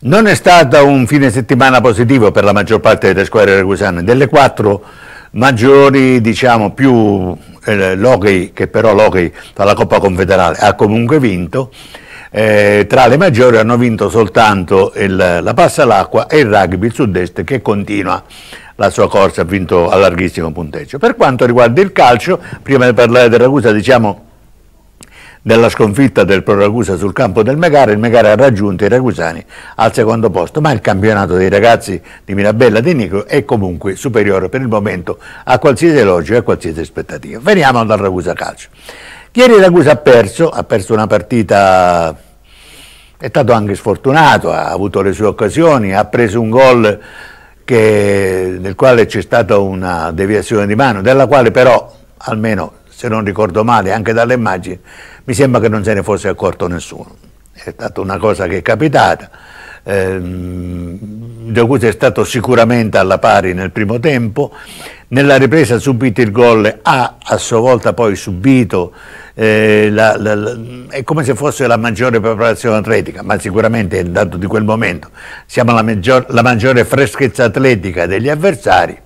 Non è stato un fine settimana positivo per la maggior parte delle squadre ragusane. Delle quattro maggiori, diciamo, più eh, Loghi, che però Loghi dalla Coppa Confederale ha comunque vinto, eh, tra le maggiori hanno vinto soltanto il, la passa all'acqua e il rugby il sud-est che continua la sua corsa, ha vinto a larghissimo punteggio. Per quanto riguarda il calcio, prima di parlare del Ragusa, diciamo della sconfitta del Pro Ragusa sul campo del Megara, il Megara ha raggiunto i ragusani al secondo posto, ma il campionato dei ragazzi di Mirabella di Nicolo è comunque superiore per il momento a qualsiasi elogio e a qualsiasi aspettativa. Veniamo dal Ragusa Calcio. Ieri Ragusa ha perso, ha perso una partita è stato anche sfortunato, ha avuto le sue occasioni, ha preso un gol che, nel quale c'è stata una deviazione di mano, della quale però almeno se non ricordo male, anche dalle immagini, mi sembra che non se ne fosse accorto nessuno. È stata una cosa che è capitata. De ehm, Guzzi è stato sicuramente alla pari nel primo tempo, nella ripresa ha subito il gol, ha a sua volta poi subito, eh, la, la, la, è come se fosse la maggiore preparazione atletica, ma sicuramente è dato di quel momento, siamo la, maggior, maggiore freschezza atletica degli avversari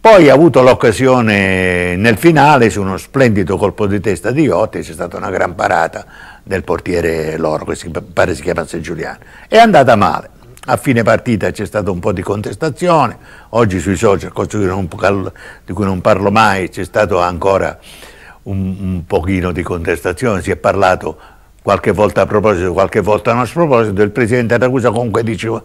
poi ha avuto l'occasione nel finale su uno splendido colpo di testa di Iotti, c'è stata una gran parata del portiere Loro, che si, pare si chiamasse Giuliano. È andata male, a fine partita c'è stato un po' di contestazione, oggi sui social, cosa di cui non parlo mai, c'è stato ancora un, un pochino di contestazione, si è parlato qualche volta a proposito, qualche volta a non a proposito, il Presidente Ragusa comunque diceva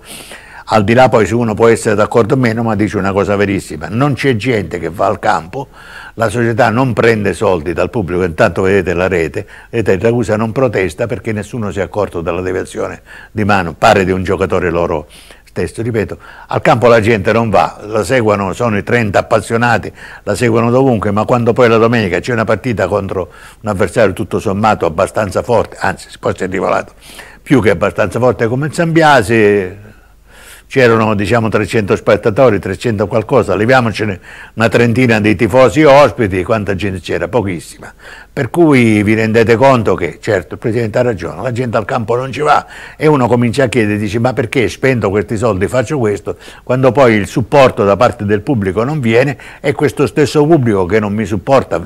al di là poi se uno può essere d'accordo o meno, ma dice una cosa verissima, non c'è gente che va al campo, la società non prende soldi dal pubblico, intanto vedete la rete, vedete il Ragusa non protesta perché nessuno si è accorto della deviazione di mano, pare di un giocatore loro stesso, ripeto, al campo la gente non va, la seguono, sono i 30 appassionati, la seguono dovunque, ma quando poi la domenica c'è una partita contro un avversario tutto sommato abbastanza forte, anzi poi si è rivelato più che abbastanza forte come il Sambiase, c'erano diciamo 300 spettatori, 300 qualcosa, leviamocene una trentina di tifosi ospiti, quanta gente c'era? Pochissima. Per cui vi rendete conto che, certo, il Presidente ha ragione, la gente al campo non ci va e uno comincia a chiedere, dice ma perché spendo questi soldi, faccio questo, quando poi il supporto da parte del pubblico non viene e questo stesso pubblico che non mi supporta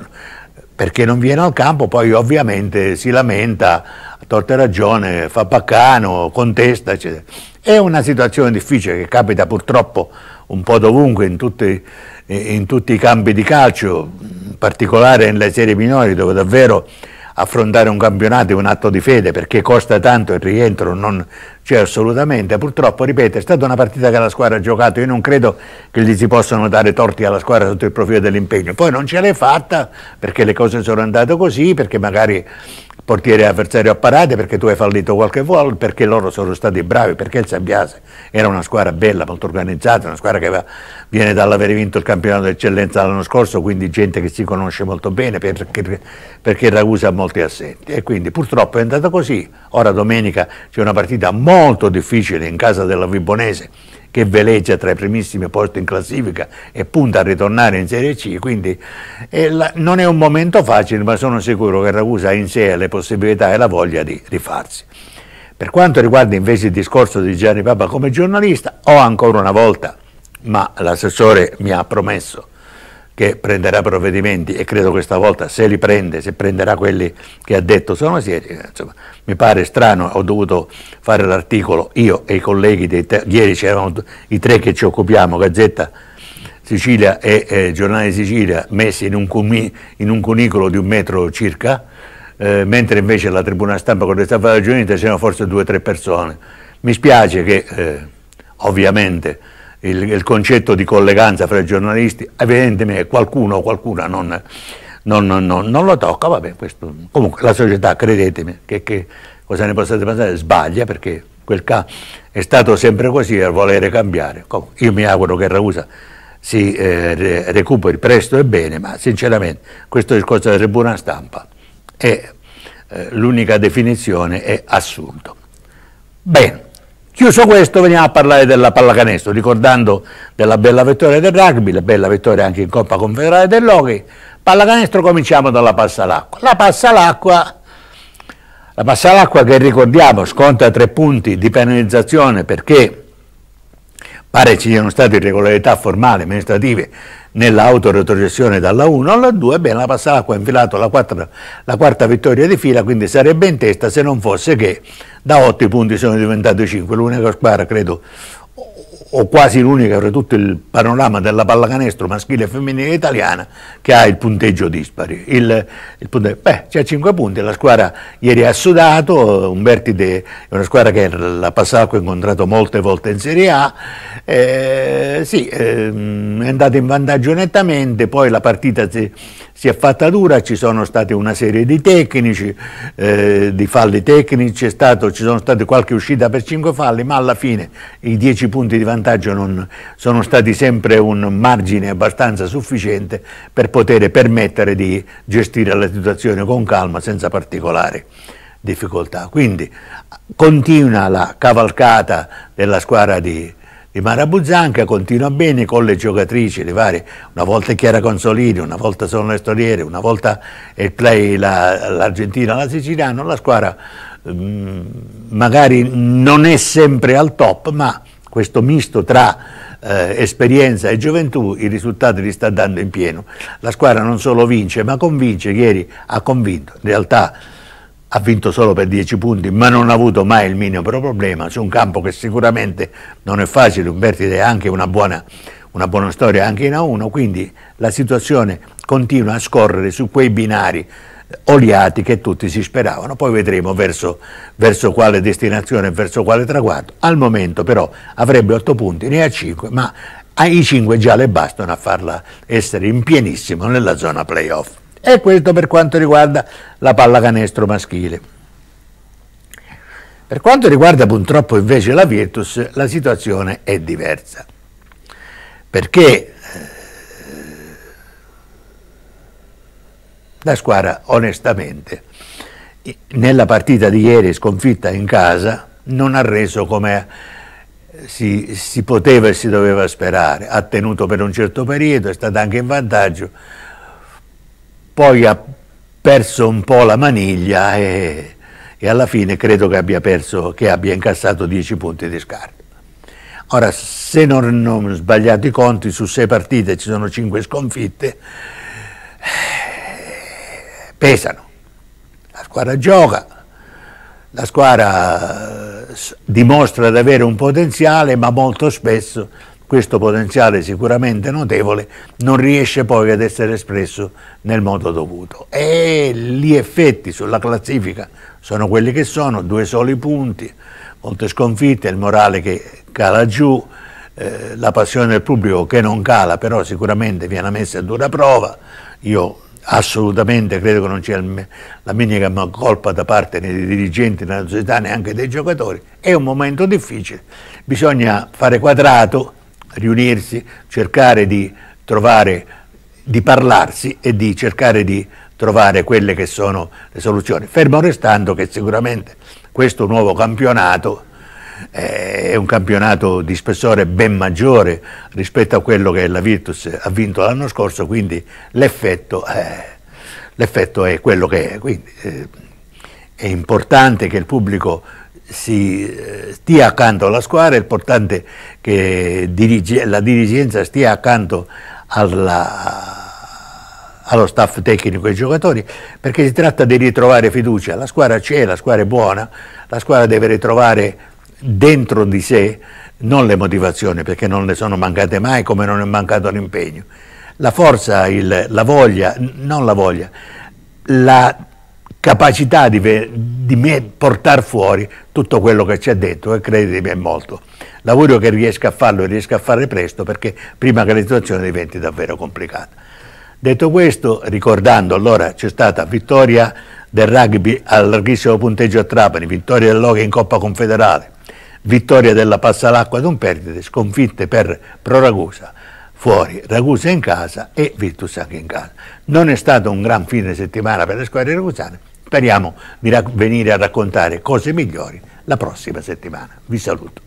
perché non viene al campo poi ovviamente si lamenta torta ragione, fa baccano, contesta, eccetera. È una situazione difficile che capita purtroppo un po' dovunque, in tutti, in tutti i campi di calcio, in particolare nelle serie minori dove davvero affrontare un campionato è un atto di fede perché costa tanto il rientro non c'è assolutamente. Purtroppo, ripeto, è stata una partita che la squadra ha giocato, io non credo che gli si possano dare torti alla squadra sotto il profilo dell'impegno. Poi non ce l'hai fatta perché le cose sono andate così, perché magari portiere avversario a parate perché tu hai fallito qualche volta, perché loro sono stati bravi, perché il Sabbiase era una squadra bella, molto organizzata, una squadra che aveva, viene dall'aver vinto il campionato d'eccellenza l'anno scorso, quindi gente che si conosce molto bene perché, perché Ragusa ha molti assenti. E quindi purtroppo è andata così. Ora domenica c'è una partita molto difficile in casa della Vibonese che veleggia tra i primissimi posti in classifica e punta a ritornare in Serie C, quindi eh, la, non è un momento facile, ma sono sicuro che Ragusa ha in sé le possibilità e la voglia di rifarsi. Per quanto riguarda invece il discorso di Gianni Papa come giornalista, ho ancora una volta, ma l'assessore mi ha promesso che prenderà provvedimenti e credo questa volta se li prende, se prenderà quelli che ha detto sono seri, insomma, mi pare strano, ho dovuto fare l'articolo io e i colleghi, dei ieri c'erano i tre che ci occupiamo, Gazzetta Sicilia e eh, Giornale Sicilia, messi in un, cumi, in un cunicolo di un metro circa, eh, mentre invece la tribuna stampa con le stampa della giornata c'erano forse due o tre persone. Mi spiace che eh, ovviamente il, il, concetto di colleganza fra i giornalisti, evidentemente qualcuno o qualcuna non, non, non, non lo tocca, vabbè, questo, comunque la società, credetemi, che, che cosa ne possiate pensare, sbaglia perché quel caso è stato sempre così a volere cambiare. Comunque, io mi auguro che Ragusa si eh, re, recuperi presto e bene, ma sinceramente questo discorso della tribuna stampa è eh, l'unica definizione è assurdo. Bene. Chiuso questo veniamo a parlare della pallacanestro, ricordando della bella vittoria del rugby, la bella vittoria anche in Coppa Confederale dell'Hockey. Pallacanestro cominciamo dalla passa Passalacqua. La Passalacqua, la Passalacqua che ricordiamo sconta tre punti di penalizzazione perché pare ci siano state irregolarità formali amministrative nell'autoretrocessione dalla 1 alla 2, bene, la passa Passalacqua ha infilato la quarta, la quarta vittoria di fila, quindi sarebbe in testa se non fosse che da 8 punti sono diventati 5, l'unica squadra credo o quasi l'unica fra tutto il panorama della pallacanestro maschile e femminile italiana che ha il punteggio dispari. Il, il punteggio, beh, c'è 5 punti, la squadra ieri ha sudato, Umberti De, è una squadra che la Passacco ha incontrato molte volte in Serie A, eh, sì, eh, è andata in vantaggio nettamente, poi la partita si si è fatta dura, ci sono state una serie di tecnici, eh, di falli tecnici, stato, ci sono state qualche uscita per 5 falli, ma alla fine i 10 punti di vantaggio non, sono stati sempre un margine abbastanza sufficiente per poter permettere di gestire la situazione con calma, senza particolari difficoltà. Quindi continua la cavalcata della squadra di e Marabuzanca continua bene con le giocatrici, le varie, una volta Chiara Consolini, una volta Sono le Storiere, una volta il play l'Argentina, la, la Siciliana, la squadra mh, mm, magari non è sempre al top, ma questo misto tra eh, esperienza e gioventù i risultati li sta dando in pieno. La squadra non solo vince, ma convince, ieri ha convinto. In realtà ha vinto solo per 10 punti, ma non ha avuto mai il minimo problema su un campo che sicuramente non è facile, un vertice è anche una buona, una buona storia anche in A1, quindi la situazione continua a scorrere su quei binari eh, oliati che tutti si speravano, poi vedremo verso, verso quale destinazione e verso quale traguardo. Al momento però avrebbe 8 punti, ne ha 5, ma ai 5 già le bastano a farla essere in pienissimo nella zona playoff. E questo per quanto riguarda la pallacanestro maschile. Per quanto riguarda purtroppo invece la Virtus, la situazione è diversa, perché eh, la squadra onestamente nella partita di ieri sconfitta in casa non ha reso come eh, si, si poteva e si doveva sperare, ha tenuto per un certo periodo, è stata anche in vantaggio, poi ha perso un po' la maniglia e, e alla fine credo che abbia, perso, che abbia incassato 10 punti di scarto. Ora, se non, non sbagliato i conti, su 6 partite ci sono 5 sconfitte, eh, pesano. La squadra gioca, la squadra eh, dimostra di avere un potenziale, ma molto spesso questo potenziale sicuramente notevole non riesce poi ad essere espresso nel modo dovuto. E gli effetti sulla classifica sono quelli che sono, due soli punti, molte sconfitte, il morale che cala giù, eh, la passione del pubblico che non cala, però sicuramente viene messa a dura prova. Io assolutamente credo che non c'è la minima colpa da parte dei dirigenti della società neanche dei giocatori. È un momento difficile, bisogna fare quadrato riunirsi, cercare di trovare, di parlarsi e di cercare di trovare quelle che sono le soluzioni. Fermo restando che sicuramente questo nuovo campionato eh, è un campionato di spessore ben maggiore rispetto a quello che la Virtus ha vinto l'anno scorso, quindi l'effetto, eh, è quello che è. Quindi eh, è importante che il pubblico si eh, stia accanto alla squadra, è importante che la dirigenza stia accanto alla, allo staff tecnico e ai giocatori, perché si tratta di ritrovare fiducia, la squadra c'è, la squadra è buona, la squadra deve ritrovare dentro di sé non le motivazioni, perché non le sono mancate mai come non è mancato l'impegno, la forza, il, la voglia, non la voglia, la capacità di, di portare fuori tutto quello che c'è dentro e credetemi è molto. Lavoro che riesca a farlo e riesca a fare presto perché prima che la situazione diventi davvero complicata. Detto questo, ricordando allora c'è stata vittoria del rugby al larghissimo punteggio a Trapani, vittoria dell'Oche in Coppa Confederale, vittoria della Passalacqua ad un perdite, sconfitte per Proragusa fuori, Ragusa in casa e Virtus anche in casa. Non è stato un gran fine settimana per le squadre ragusane, speriamo di venire a raccontare cose migliori la prossima settimana. Vi saluto.